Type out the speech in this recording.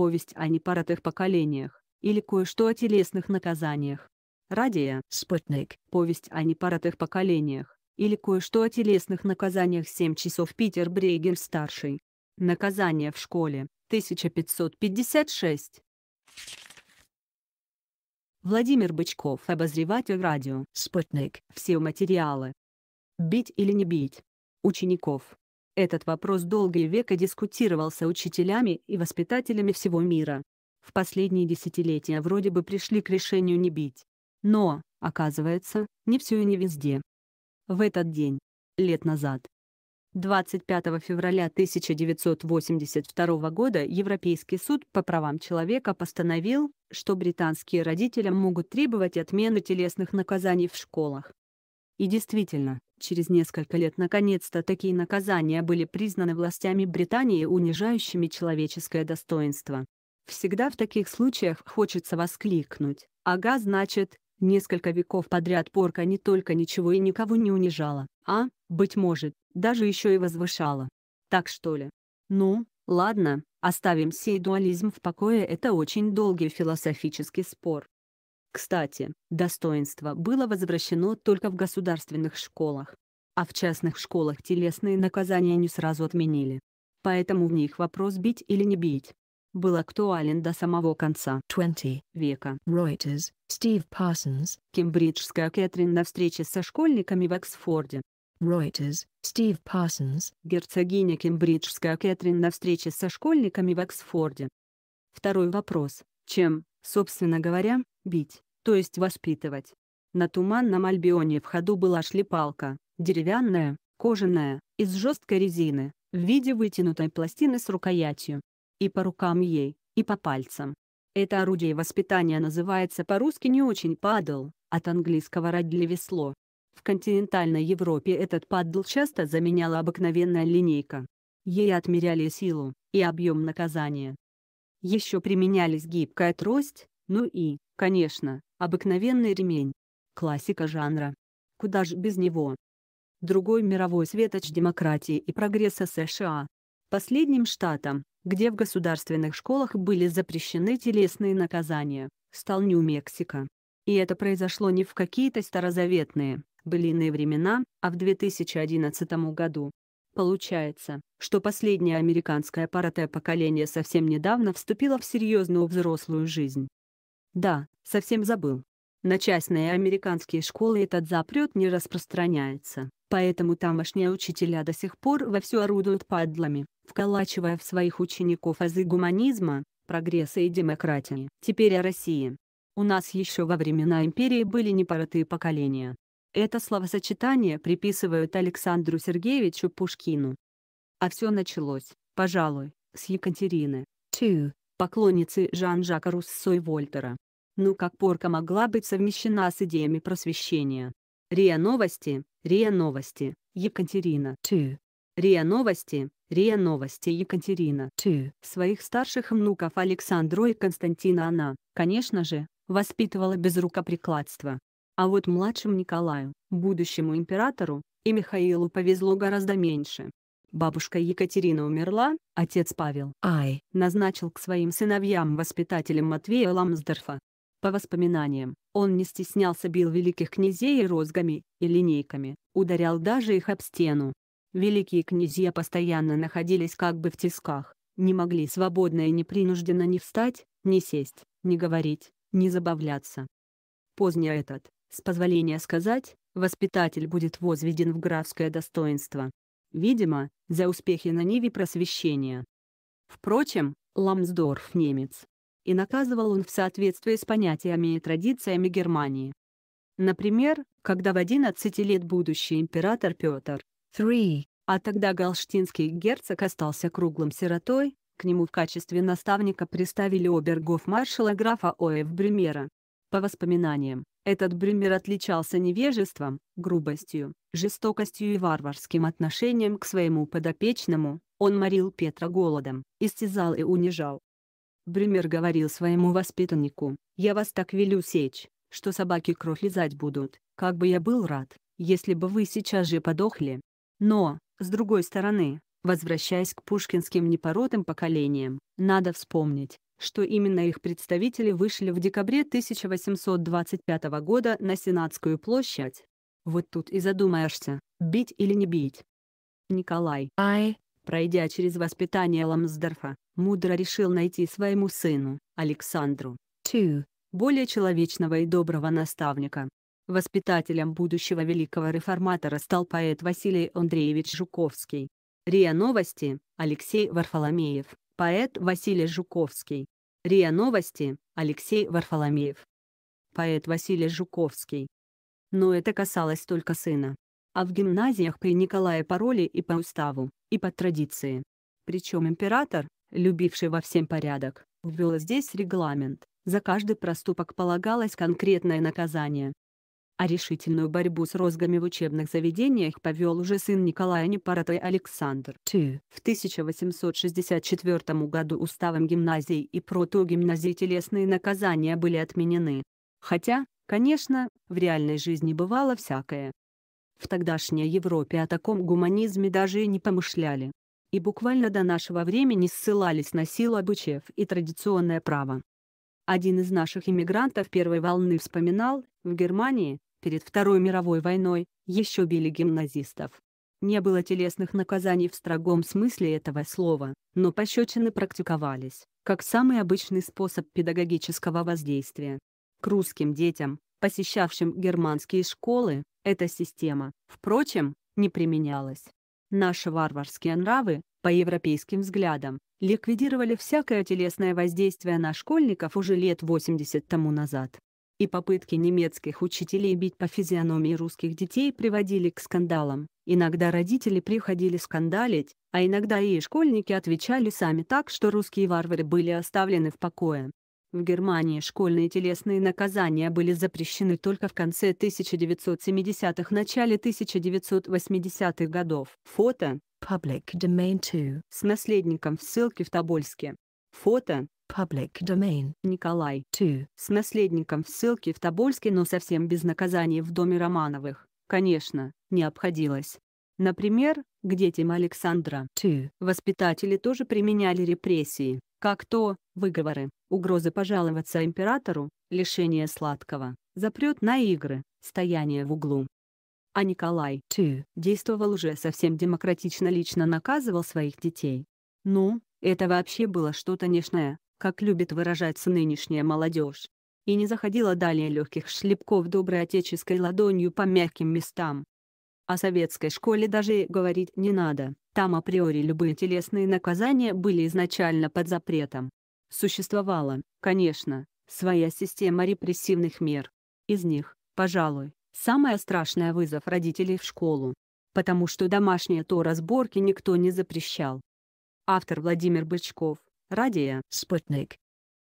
повесть о непаротых поколениях, или кое-что о телесных наказаниях. Радия, Спутник, повесть о непаротых поколениях, или кое-что о телесных наказаниях 7 часов Питер Брейгер-старший. Наказание в школе, 1556. Владимир Бычков, обозреватель радио, Спутник, все материалы. Бить или не бить? Учеников. Этот вопрос долгие века дискутировался учителями и воспитателями всего мира. В последние десятилетия вроде бы пришли к решению не бить. Но, оказывается, не все и не везде. В этот день. Лет назад. 25 февраля 1982 года Европейский суд по правам человека постановил, что британские родители могут требовать отмены телесных наказаний в школах. И действительно, Через несколько лет наконец-то такие наказания были признаны властями Британии унижающими человеческое достоинство. Всегда в таких случаях хочется воскликнуть. Ага, значит, несколько веков подряд порка не только ничего и никого не унижала, а, быть может, даже еще и возвышала. Так что ли? Ну, ладно, оставим сей дуализм в покое это очень долгий философический спор. Кстати, достоинство было возвращено только в государственных школах, а в частных школах телесные наказания не сразу отменили. Поэтому в них вопрос бить или не бить был актуален до самого конца 20 века. Reuters, Steve Parsons, Кембриджская Кэтрин на встрече со школьниками в Оксфорде. Reuters, Steve Parsons, герцогиня Кембриджская Кэтрин на встрече со школьниками в Оксфорде. Второй вопрос. Чем, собственно говоря, бить, то есть воспитывать. На Туманном Альбионе в ходу была шлепалка, деревянная, кожаная, из жесткой резины, в виде вытянутой пластины с рукоятью. И по рукам ей, и по пальцам. Это орудие воспитания называется по-русски не очень падал, от английского радлевесло. В континентальной Европе этот падл часто заменяла обыкновенная линейка. Ей отмеряли силу и объем наказания. Еще применялись гибкая трость, ну и, конечно, обыкновенный ремень. Классика жанра. Куда же без него? Другой мировой светоч демократии и прогресса США. Последним штатом, где в государственных школах были запрещены телесные наказания, стал Нью-Мексико. И это произошло не в какие-то старозаветные, былиные времена, а в 2011 году. Получается, что последнее американское паратое поколение совсем недавно вступило в серьезную взрослую жизнь. Да, совсем забыл. На частные американские школы этот запрет не распространяется, поэтому тамошние учителя до сих пор вовсю орудуют падлами, вколачивая в своих учеников азы гуманизма, прогресса и демократии. Теперь о России. У нас еще во времена империи были непоротые поколения. Это словосочетание приписывают Александру Сергеевичу Пушкину. А все началось, пожалуй, с Екатерины. 2 поклонницы Жан-Жака Руссо и Вольтера. Ну как порка могла быть совмещена с идеями просвещения? РИА Новости, РИА Новости, Екатерина. 2. РИА Новости, РИА Новости Екатерина. 2. Своих старших внуков Александру и Константина она, конечно же, воспитывала без рукоприкладства. А вот младшим Николаю, будущему императору, и Михаилу повезло гораздо меньше. Бабушка Екатерина умерла, отец Павел Ай назначил к своим сыновьям воспитателем Матвея Ламсдорфа. По воспоминаниям, он не стеснялся бил великих князей розгами и линейками, ударял даже их об стену. Великие князья постоянно находились как бы в тисках, не могли свободно и непринужденно ни встать, ни сесть, ни говорить, ни забавляться. Позднее этот, с позволения сказать, воспитатель будет возведен в графское достоинство видимо, за успехи на Ниве просвещения. Впрочем, Ламсдорф немец. И наказывал он в соответствии с понятиями и традициями Германии. Например, когда в 11 лет будущий император Петр III, а тогда галштинский герцог остался круглым сиротой, к нему в качестве наставника приставили обергов-маршала графа Оев Бремера, По воспоминаниям, этот Брюмер отличался невежеством, грубостью, жестокостью и варварским отношением к своему подопечному, он морил Петра голодом, истязал и унижал. Брюмер говорил своему воспитаннику, «Я вас так велю сечь, что собаки кровь лизать будут, как бы я был рад, если бы вы сейчас же подохли». Но, с другой стороны, возвращаясь к пушкинским непоротым поколениям, надо вспомнить, что именно их представители вышли в декабре 1825 года на Сенатскую площадь. Вот тут и задумаешься, бить или не бить. Николай Ай, пройдя через воспитание Ламсдорфа, мудро решил найти своему сыну, Александру, Тю, более человечного и доброго наставника. Воспитателем будущего великого реформатора стал поэт Василий Андреевич Жуковский. РИА Новости, Алексей Варфоломеев. Поэт Василий Жуковский. РИА Новости. Алексей Варфоломеев. Поэт Василий Жуковский. Но это касалось только сына. А в гимназиях при Николае пароли и по уставу, и по традиции. Причем император, любивший во всем порядок, ввел здесь регламент. За каждый проступок полагалось конкретное наказание. А решительную борьбу с розгами в учебных заведениях повел уже сын Николая Непаратой Александр. В 1864 году уставом гимназий и протогимназий телесные наказания были отменены. Хотя, конечно, в реальной жизни бывало всякое. В тогдашней Европе о таком гуманизме даже и не помышляли. И буквально до нашего времени ссылались на силу обычаев и традиционное право. Один из наших иммигрантов первой волны вспоминал, в Германии, Перед Второй мировой войной еще били гимназистов. Не было телесных наказаний в строгом смысле этого слова, но пощечины практиковались, как самый обычный способ педагогического воздействия. К русским детям, посещавшим германские школы, эта система, впрочем, не применялась. Наши варварские нравы, по европейским взглядам, ликвидировали всякое телесное воздействие на школьников уже лет 80 тому назад и попытки немецких учителей бить по физиономии русских детей приводили к скандалам. Иногда родители приходили скандалить, а иногда и школьники отвечали сами так, что русские варвары были оставлены в покое. В Германии школьные телесные наказания были запрещены только в конце 1970-х – начале 1980-х годов. Фото Public Domain 2 с наследником в ссылке в Тобольске. Фото Public Domain. Николай 2. С наследником в ссылке в Тобольске, но совсем без наказания в доме Романовых, конечно, не обходилось. Например, к детям Александра 2. Воспитатели тоже применяли репрессии, как то, выговоры, угрозы пожаловаться императору, лишение сладкого, запрет на игры, стояние в углу. А Николай II действовал уже совсем демократично лично наказывал своих детей. Ну, это вообще было что-то нежное, как любит выражаться нынешняя молодежь, и не заходила далее легких шлепков доброй отеческой ладонью по мягким местам. О советской школе даже говорить не надо, там априори любые телесные наказания были изначально под запретом. Существовала, конечно, своя система репрессивных мер. Из них, пожалуй, самая страшная вызов родителей в школу. Потому что домашние то разборки никто не запрещал. Автор Владимир Бычков Радіє Спутник